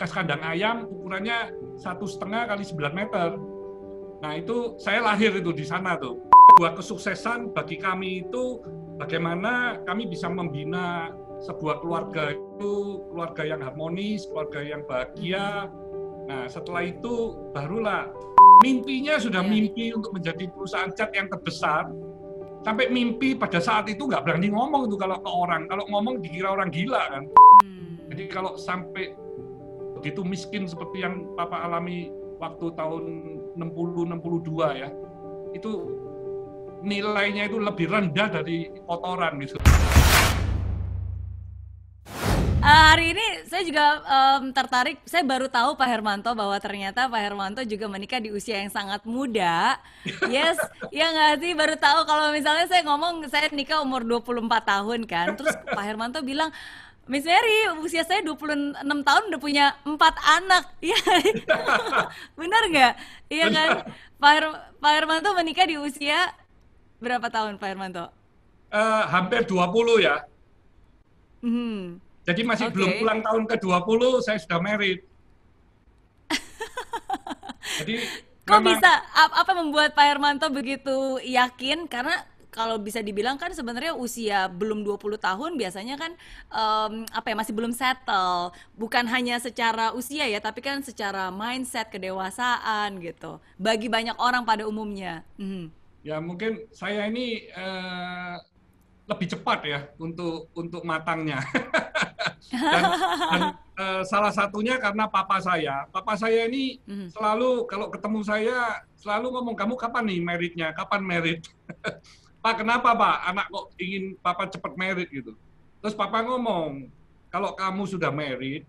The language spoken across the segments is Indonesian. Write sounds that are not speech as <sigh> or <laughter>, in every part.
bekas kandang ayam ukurannya satu setengah kali 9 meter. Nah itu saya lahir itu di sana tuh. Sebuah kesuksesan bagi kami itu bagaimana kami bisa membina sebuah keluarga itu keluarga yang harmonis, keluarga yang bahagia. Nah setelah itu barulah mimpinya sudah iya, iya. mimpi untuk menjadi perusahaan cat yang terbesar. Sampai mimpi pada saat itu nggak berani ngomong itu kalau ke orang. Kalau ngomong dikira orang gila kan. Hmm. Jadi kalau sampai begitu miskin seperti yang Papa alami waktu tahun 60-62 ya, itu nilainya itu lebih rendah dari kotoran gitu. Eh, hari ini saya juga um, tertarik. Saya baru tahu Pak Hermanto bahwa ternyata Pak Hermanto juga menikah di usia yang sangat muda. <laughs> Yes, ya nggak sih? Baru tahu kalau misalnya saya ngomong saya nikah umur 24 tahun kan. Terus Pak Hermanto bilang, Miss Mary, usia saya 26 tahun udah punya empat anak. <laughs> Iya. Benar nggak? Iya kan? Pak, Her Pak Hermanto menikah di usia berapa tahun Pak Hermanto? Uh, hampir 20 ya. Hmm. Jadi masih okay. belum pulang tahun ke-20 saya sudah married. <laughs> Jadi Kok bisa? Apa membuat Pak Hermanto begitu yakin? Karena kalau bisa dibilang kan sebenarnya usia belum 20 tahun biasanya kan um, apa ya masih belum settle. Bukan hanya secara usia ya, tapi kan secara mindset kedewasaan gitu. Bagi banyak orang pada umumnya. Hmm. Ya mungkin saya ini uh, lebih cepat ya untuk untuk matangnya. <laughs> dan, dan uh, salah satunya karena papa saya. Papa saya ini mm. selalu kalau ketemu saya selalu ngomong kamu kapan nih meritnya, kapan merit. <laughs> Pak kenapa Pak anak kok ingin Papa cepat merit gitu. Terus Papa ngomong, kalau kamu sudah merit,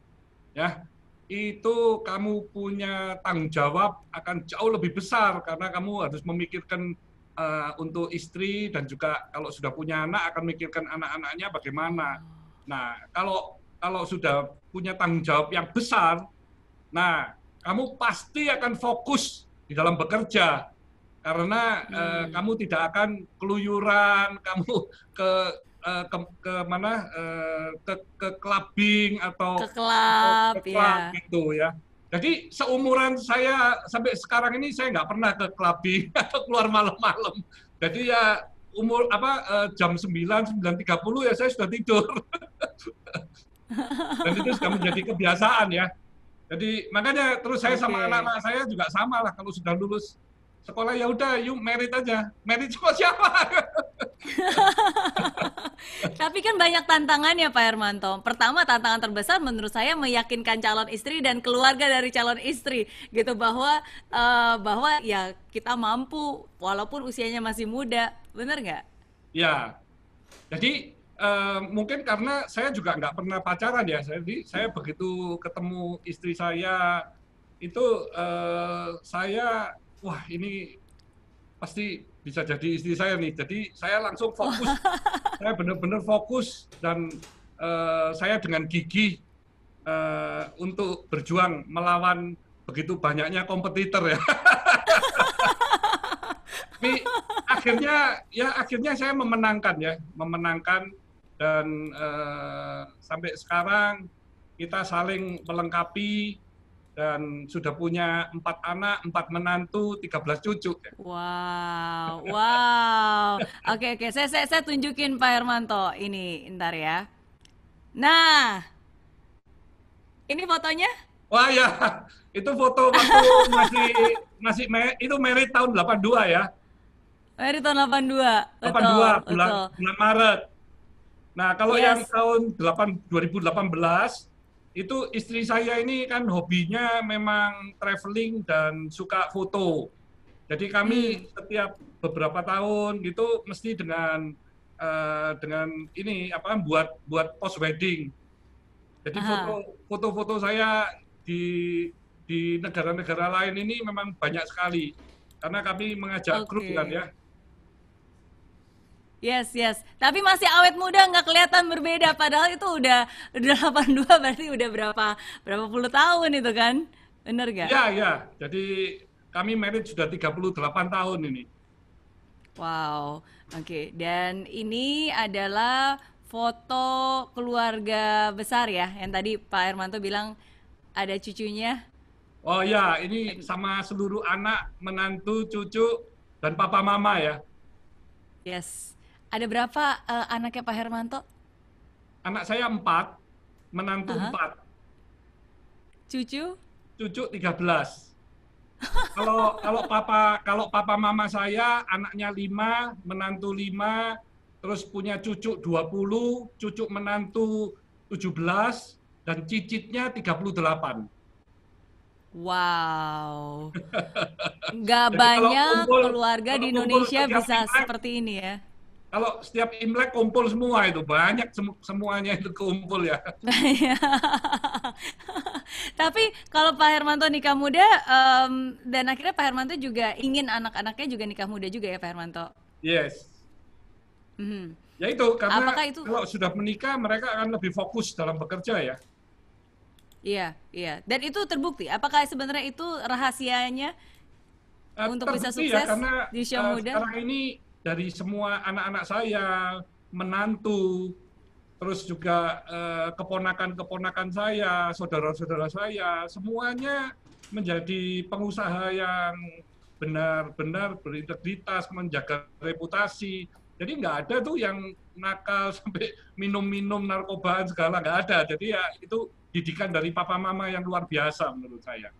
ya itu kamu punya tanggung jawab akan jauh lebih besar karena kamu harus memikirkan uh, untuk istri dan juga kalau sudah punya anak akan memikirkan anak-anaknya bagaimana. Nah, kalau kalau sudah punya tanggung jawab yang besar, nah kamu pasti akan fokus di dalam bekerja karena hmm. uh, kamu tidak akan keluyuran, <laughs> kamu ke uh, ke, ke mana uh, ke ke clubbing atau ke club, ke club ya. gitu ya. Jadi seumuran saya sampai sekarang ini saya nggak pernah ke clubbing <laughs> atau keluar malam-malam. Jadi ya umur apa uh, jam tiga puluh ya saya sudah tidur. <laughs> Dan itu sudah menjadi kebiasaan ya. Jadi makanya terus saya okay. sama anak-anak saya juga sama lah kalau sudah lulus sekolah ya udah yuk merit aja merit cuma <laughs> siapa <laughs> tapi kan banyak tantangannya Pak Hermanto pertama tantangan terbesar menurut saya meyakinkan calon istri dan keluarga dari calon istri gitu bahwa uh, bahwa ya kita mampu walaupun usianya masih muda benar nggak ya jadi Uh, mungkin karena saya juga nggak pernah pacaran ya, jadi saya begitu ketemu istri saya itu uh, saya wah ini pasti bisa jadi istri saya nih. Jadi saya langsung fokus, <laughs> saya benar-benar fokus dan uh, saya dengan gigi uh, eh, untuk berjuang melawan begitu banyaknya kompetitor ya. <laughs> Tapi akhirnya ya akhirnya saya memenangkan ya, memenangkan dan uh, sampai sekarang kita saling melengkapi dan sudah punya empat anak, empat menantu, tiga belas cucu. Wow, wow. Oke, oke. Saya, saya, saya tunjukin Pak Hermanto ini, ntar ya. Nah, ini fotonya? Wah ya, itu foto waktu masih, masih itu merit tahun 82 ya. Merit tahun 82. 82, dua, bulan, betul. bulan Maret. Nah, kalau yes. yang tahun 8, 2018, itu istri saya ini kan hobinya memang traveling dan suka foto. Jadi kami hmm. setiap beberapa tahun gitu mesti dengan uh, dengan ini apa buat buat post wedding. Jadi foto-foto saya di di negara-negara lain ini memang banyak sekali karena kami mengajak okay. grup kan ya Yes, yes. Tapi masih awet muda nggak kelihatan berbeda padahal itu udah udah 82 berarti udah berapa berapa puluh tahun itu kan? Benar nggak? Ya, ya. Jadi kami married sudah 38 tahun ini. Wow. Oke, okay. dan ini adalah foto keluarga besar ya yang tadi Pak Hermanto bilang ada cucunya. Oh ya, ini sama seluruh anak, menantu, cucu dan papa mama ya. Yes. Ada berapa uh, anaknya Pak Hermanto? Anak saya empat, menantu -huh. empat. Cucu? Cucu 13. <laughs> kalau kalau papa kalau papa mama saya anaknya lima, menantu lima, terus punya cucu dua puluh, cucu menantu tujuh belas, dan cicitnya tiga puluh delapan. Wow. <laughs> Nggak banyak kumpul, keluarga di Indonesia bisa seperti ini ya kalau setiap Imlek kumpul semua itu banyak semuanya itu kumpul ya. <laughs> Iya. Tapi kalau Pak Hermanto nikah muda um, dan akhirnya Pak Hermanto juga ingin anak-anaknya juga nikah muda juga ya Pak Hermanto. Yes. Mm -hmm. Ya itu karena Apakah itu... kalau sudah menikah mereka akan lebih fokus dalam bekerja ya. Iya, iya. Dan itu terbukti. Apakah sebenarnya itu rahasianya uh, untuk bisa ya, sukses ya, karena, di usia uh, muda? Sekarang ini dari semua anak-anak saya, menantu, terus juga eh, keponakan-keponakan eh, saya, saudara-saudara saya, semuanya menjadi pengusaha yang benar-benar berintegritas, menjaga reputasi. Jadi nggak ada tuh yang nakal <laughs> sampai minum-minum narkoba segala nggak ada. Jadi ya itu didikan dari papa mama yang luar biasa menurut saya.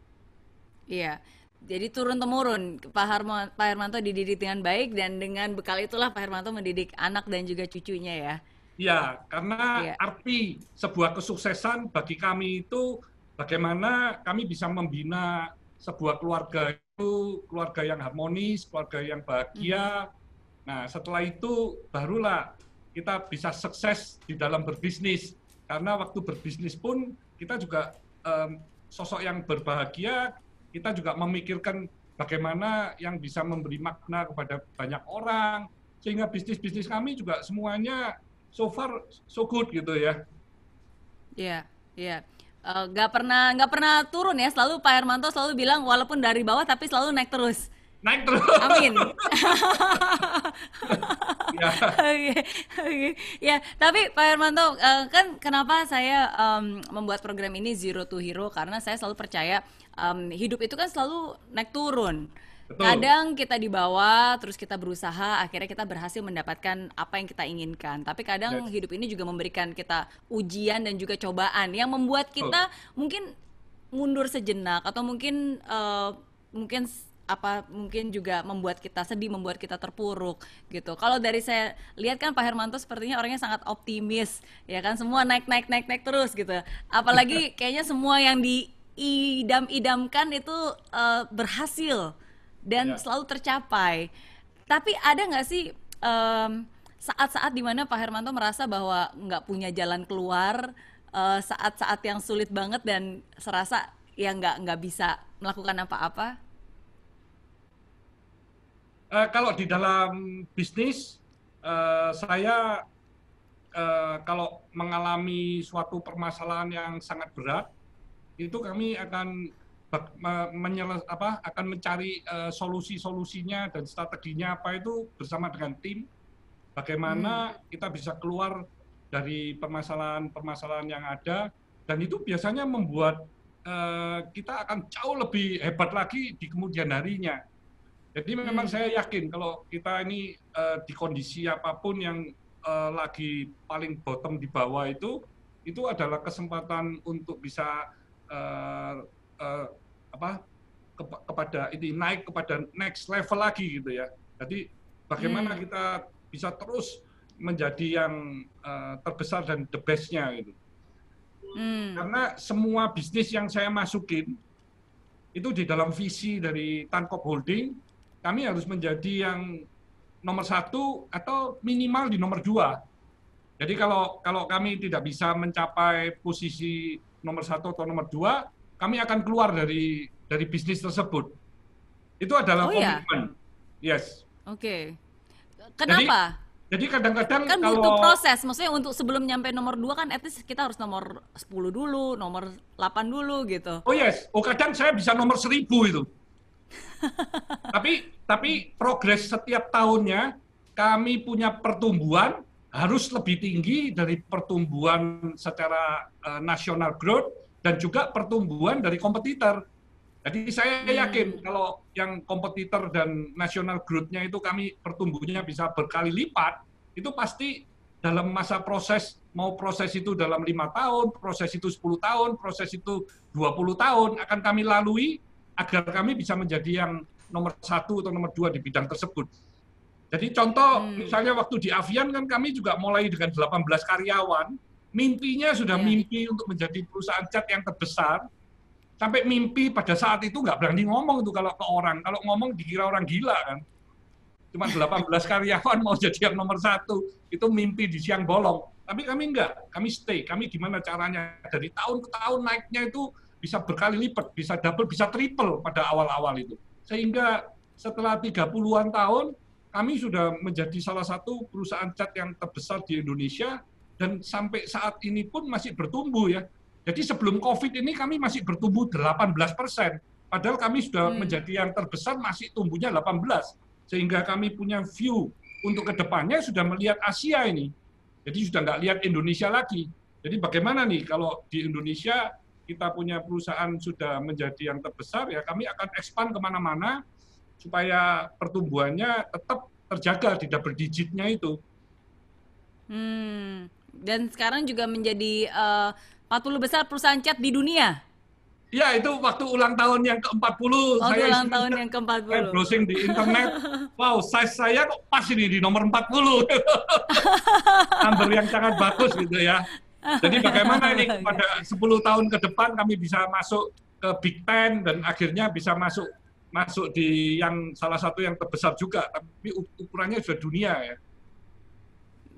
Iya. Yeah. Jadi turun temurun Pak, Harmo, Pak Hermanto dididik dengan baik dan dengan bekal itulah Pak Hermanto mendidik anak dan juga cucunya ya. Iya, karena ya. arti sebuah kesuksesan bagi kami itu bagaimana kami bisa membina sebuah keluarga itu keluarga yang harmonis, keluarga yang bahagia. hmm Nah, setelah itu barulah kita bisa sukses di dalam berbisnis. Karena waktu berbisnis pun kita juga um, sosok yang berbahagia kita juga memikirkan bagaimana yang bisa memberi makna kepada banyak orang sehingga bisnis-bisnis kami juga semuanya so far so good gitu ya. Iya, yeah, iya. Yeah nggak pernah nggak pernah turun ya selalu Pak Hermanto selalu bilang walaupun dari bawah tapi selalu naik terus naik terus amin <laughs> ya. okay, okay. ya tapi Pak Hermanto uh, kan kenapa saya um, membuat program ini zero to hero karena saya selalu percaya um, hidup itu kan selalu naik turun. Betul. Kadang kita dibawa, terus kita berusaha, akhirnya kita berhasil mendapatkan apa yang kita inginkan. Tapi kadang yes. hidup ini juga memberikan kita ujian dan juga cobaan yang membuat kita oh. mungkin mundur sejenak atau mungkin uh, mungkin apa mungkin juga membuat kita sedih, membuat kita terpuruk gitu. Kalau dari saya lihat kan Pak Hermanto sepertinya orangnya sangat optimis, ya kan semua naik naik naik naik terus gitu. Apalagi <laughs> kayaknya semua yang di idam idamkan itu uh, berhasil dan ya. selalu tercapai. Tapi ada nggak sih saat saat di mana Pak Hermanto merasa bahwa nggak punya jalan keluar, eh, saat-saat uh, yang sulit banget dan serasa ya nggak nggak bisa melakukan apa-apa? Uh, kalau di dalam bisnis, uh, saya uh, kalau mengalami suatu permasalahan yang sangat berat, itu kami akan menyeles, apa akan mencari uh, solusi-solusinya dan strateginya apa itu bersama dengan tim bagaimana hmm. kita bisa keluar dari permasalahan-permasalahan yang ada dan itu biasanya membuat uh, kita akan jauh lebih hebat lagi di kemudian harinya. Jadi memang hmm. saya yakin kalau kita ini uh, di kondisi apapun yang uh, lagi paling bottom di bawah itu itu adalah kesempatan untuk bisa uh, uh, apa ke, kepada ini naik kepada next level lagi gitu ya. Jadi bagaimana hmm. kita bisa terus menjadi yang uh, terbesar dan the bestnya gitu. Hmm. Karena semua bisnis yang saya masukin itu di dalam visi dari Tankop Holding, kami harus menjadi yang nomor satu atau minimal di nomor dua. Jadi kalau kalau kami tidak bisa mencapai posisi nomor satu atau nomor dua, kami akan keluar dari dari bisnis tersebut. Itu adalah oh, iya? komitmen. Ya? Yes. Oke. Okay. Kenapa? Jadi, jadi kadang-kadang kan kalau... butuh proses, maksudnya untuk sebelum nyampe nomor 2 kan at least kita harus nomor 10 dulu, nomor 8 dulu gitu. Oh yes, oh kadang saya bisa nomor 1000 itu. <laughs> tapi tapi progres setiap tahunnya kami punya pertumbuhan harus lebih tinggi dari pertumbuhan secara uh, nasional growth dan juga pertumbuhan dari kompetitor. Jadi saya hmm. yakin hmm. kalau yang kompetitor dan nasional growth-nya itu kami pertumbuhannya bisa berkali lipat, itu pasti dalam masa proses, mau proses itu dalam lima tahun, proses itu 10 tahun, proses itu 20 tahun, akan kami lalui agar kami bisa menjadi yang nomor satu atau nomor dua di bidang tersebut. Jadi contoh hmm. misalnya waktu di Avian kan kami juga mulai dengan 18 karyawan, mimpinya sudah yeah. mimpi untuk menjadi perusahaan cat yang terbesar, sampai mimpi pada saat itu nggak berani ngomong itu kalau ke orang, kalau ngomong dikira orang gila kan. Cuma 18 <laughs> karyawan mau jadi yang nomor satu, itu mimpi di siang bolong. Tapi kami enggak, kami stay, kami gimana caranya. Dari tahun ke tahun naiknya itu bisa berkali lipat, bisa double, bisa triple pada awal-awal itu. Sehingga setelah 30-an tahun, kami sudah menjadi salah satu perusahaan cat yang terbesar di Indonesia dan sampai saat ini pun masih bertumbuh ya. Jadi sebelum COVID ini kami masih bertumbuh 18 persen, padahal kami sudah hmm. menjadi yang terbesar masih tumbuhnya 18, sehingga kami punya view untuk kedepannya sudah melihat Asia ini. Jadi sudah nggak lihat Indonesia lagi. Jadi bagaimana nih kalau di Indonesia kita punya perusahaan sudah menjadi yang terbesar ya kami akan expand kemana-mana supaya pertumbuhannya tetap terjaga di double digitnya itu. Hmm. Dan sekarang juga menjadi eh, uh, 40 besar perusahaan cat di dunia. Ya, itu waktu ulang tahun yang ke-40. Waktu saya ulang tahun yang ke-40. browsing di internet, <laughs> wow, size saya kok pas ini di nomor 40. <laughs> Number yang sangat bagus gitu ya. Jadi bagaimana ini <laughs> pada 10 tahun ke depan kami bisa masuk ke Big Ten dan akhirnya bisa masuk masuk di yang salah satu yang terbesar juga, tapi ukurannya sudah dunia ya.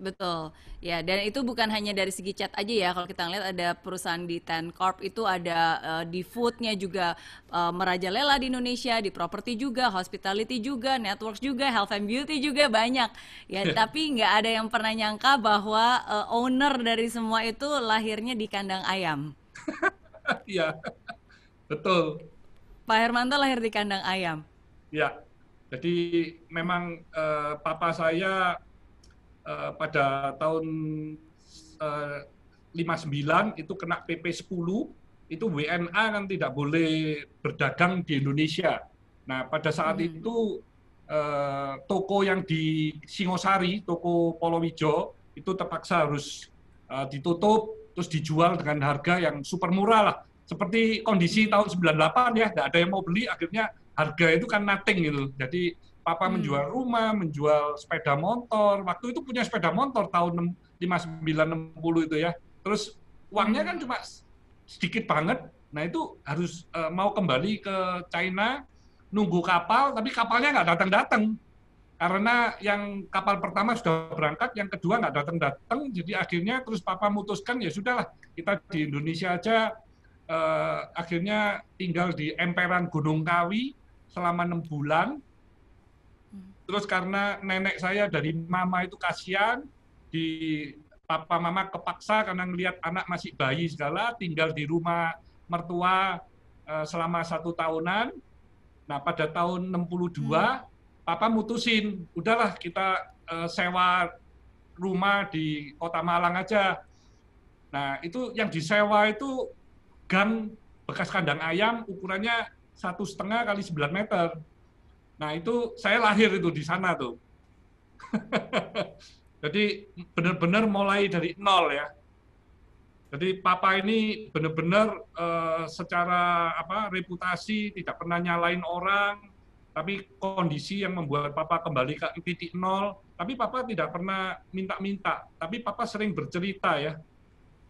Betul, ya dan itu bukan hanya dari segi cat aja ya. Kalau kita lihat ada perusahaan di Ten Corp itu ada uh, di foodnya juga uh, merajalela di Indonesia, di properti juga, hospitality juga, networks juga, health and beauty juga banyak. Ya, <laughs> tapi nggak ada yang pernah nyangka bahwa uh, owner dari semua itu lahirnya di kandang ayam. <laughs> Iya, betul. Pak Hermanto lahir di kandang ayam. Ya, jadi memang uh, papa saya uh, pada tahun uh, eh, 59 itu kena PP 10 itu WNA kan tidak boleh berdagang di Indonesia. Nah pada saat hmm. itu uh, toko yang di Singosari, toko Polowijo itu terpaksa harus uh, ditutup terus dijual dengan harga yang super murah lah seperti kondisi tahun 98 ya, nggak ada yang mau beli, akhirnya harga itu kan nothing gitu. Jadi papa hmm. menjual rumah, menjual sepeda motor. Waktu itu punya sepeda motor tahun 5960 itu ya. Terus uangnya hmm. kan cuma sedikit banget. Nah itu harus uh, mau kembali ke China, nunggu kapal, tapi kapalnya nggak datang-datang. Karena yang kapal pertama sudah berangkat, yang kedua nggak datang-datang, jadi akhirnya terus papa memutuskan ya sudahlah kita di Indonesia aja eh, akhirnya tinggal di emperan Gunung Kawi selama enam bulan. Terus karena nenek saya dari mama itu kasihan, di papa mama kepaksa karena ngelihat anak masih bayi segala, tinggal di rumah mertua eh, selama satu tahunan. Nah pada tahun 62, hmm. papa mutusin, udahlah kita eh, sewa rumah di kota Malang aja. Nah itu yang disewa itu gang bekas kandang ayam ukurannya satu setengah kali 9 meter. Nah itu saya lahir itu di sana tuh. <laughs> Jadi benar-benar mulai dari nol ya. Jadi papa ini benar-benar uh, secara apa reputasi tidak pernah nyalain orang, tapi kondisi yang membuat papa kembali ke titik nol. Tapi papa tidak pernah minta-minta, tapi papa sering bercerita ya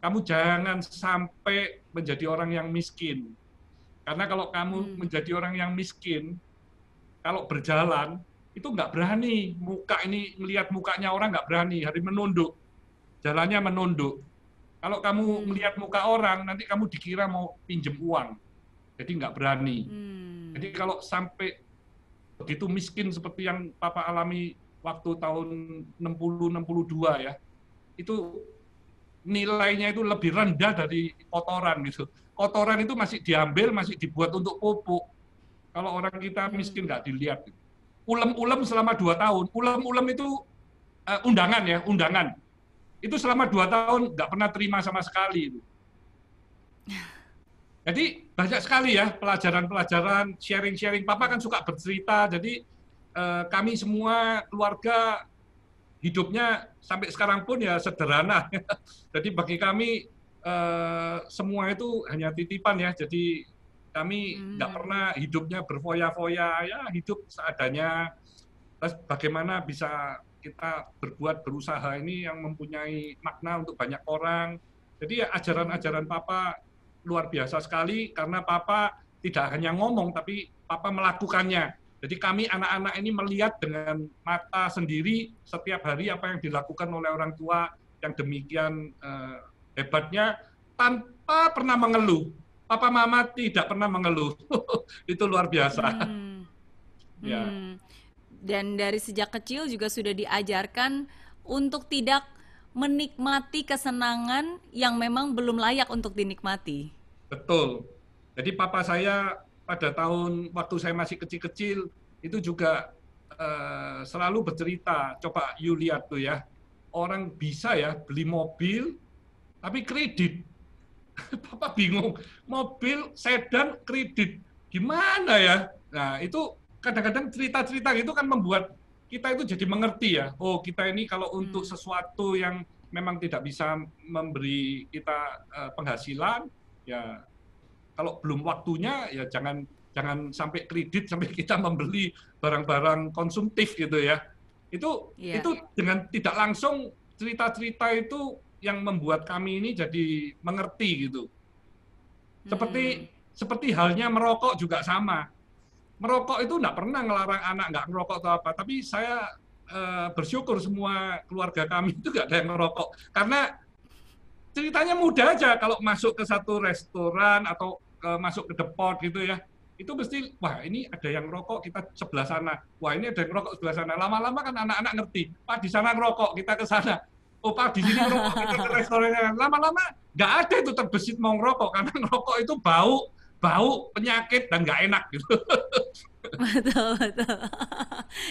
kamu jangan sampai menjadi orang yang miskin. Karena kalau kamu hmm. menjadi orang yang miskin, kalau berjalan itu nggak berani muka ini melihat mukanya orang nggak berani hari menunduk jalannya menunduk kalau kamu hmm. melihat muka orang nanti kamu dikira mau pinjem uang jadi nggak berani hmm. jadi kalau sampai begitu miskin seperti yang papa alami waktu tahun 60 62 ya itu nilainya itu lebih rendah dari kotoran gitu. Kotoran itu masih diambil, masih dibuat untuk pupuk. Kalau orang kita hmm. miskin nggak dilihat. Gitu. Ulem-ulem selama dua tahun. Ulem-ulem itu uh, undangan ya, undangan. Itu selama dua tahun nggak pernah terima sama sekali. Gitu. <laughs> Jadi banyak sekali ya pelajaran-pelajaran, sharing-sharing. Papa kan suka bercerita, jadi uh, kami semua keluarga hidupnya sampai sekarang pun ya sederhana. <laughs> Jadi bagi kami eh, semua itu hanya titipan ya. Jadi kami hmm. nggak hmm. pernah hidupnya berfoya-foya ya hidup seadanya. Terus bagaimana bisa kita berbuat berusaha ini yang mempunyai makna untuk banyak orang. Jadi ya ajaran-ajaran Papa luar biasa sekali karena Papa tidak hanya ngomong tapi Papa melakukannya jadi kami anak-anak ini melihat dengan mata sendiri setiap hari apa yang dilakukan oleh orang tua yang demikian uh, hebatnya tanpa pernah mengeluh. Papa Mama tidak pernah mengeluh. <laughs> Itu luar biasa. Hmm. <laughs> ya. Hmm. Dan dari sejak kecil juga sudah diajarkan untuk tidak menikmati kesenangan yang memang belum layak untuk dinikmati. Betul. Jadi papa saya pada tahun waktu saya masih kecil-kecil itu juga uh, selalu bercerita. Coba you lihat tuh ya, orang bisa ya beli mobil tapi kredit. papa <laughs> bingung, mobil sedan kredit gimana ya? Nah itu kadang-kadang cerita-cerita itu kan membuat kita itu jadi mengerti ya. Oh kita ini kalau hmm. untuk sesuatu yang memang tidak bisa memberi kita uh, penghasilan ya kalau belum waktunya ya jangan jangan sampai kredit sampai <laughs> kita membeli barang-barang konsumtif gitu ya. Itu yeah. itu dengan tidak langsung cerita-cerita itu yang membuat kami ini jadi mengerti gitu. Seperti hmm. seperti halnya merokok juga sama. Merokok itu nggak pernah ngelarang anak nggak merokok atau apa, tapi saya e, bersyukur semua keluarga kami <laughs> itu nggak ada yang merokok karena ceritanya mudah aja kalau masuk ke satu restoran atau ke, masuk ke depot gitu ya itu mesti wah ini ada yang rokok kita sebelah sana wah ini ada yang rokok sebelah sana lama-lama kan anak-anak ngerti pak di sana ngerokok kita ke sana oh pak di sini ngerokok kita ke restorannya lama-lama nggak ada itu terbesit mau ngerokok karena <laughs> ngerokok itu bau bau penyakit dan nggak enak gitu <laughs> betul betul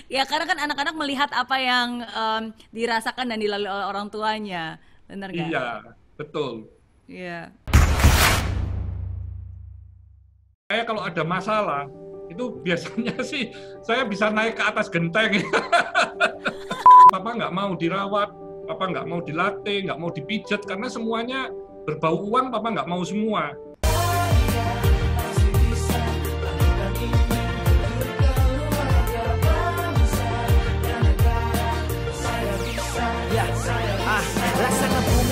ya karena kan anak-anak melihat apa yang um, dirasakan dan dilalui oleh orang tuanya benar nggak iya Betul. Iya. Saya kalau ada masalah, itu biasanya <laughs> sih saya bisa naik ke atas genteng. <laughs> papa nggak mau dirawat, papa nggak mau dilatih, nggak mau dipijat, karena semuanya berbau uang, papa nggak mau semua.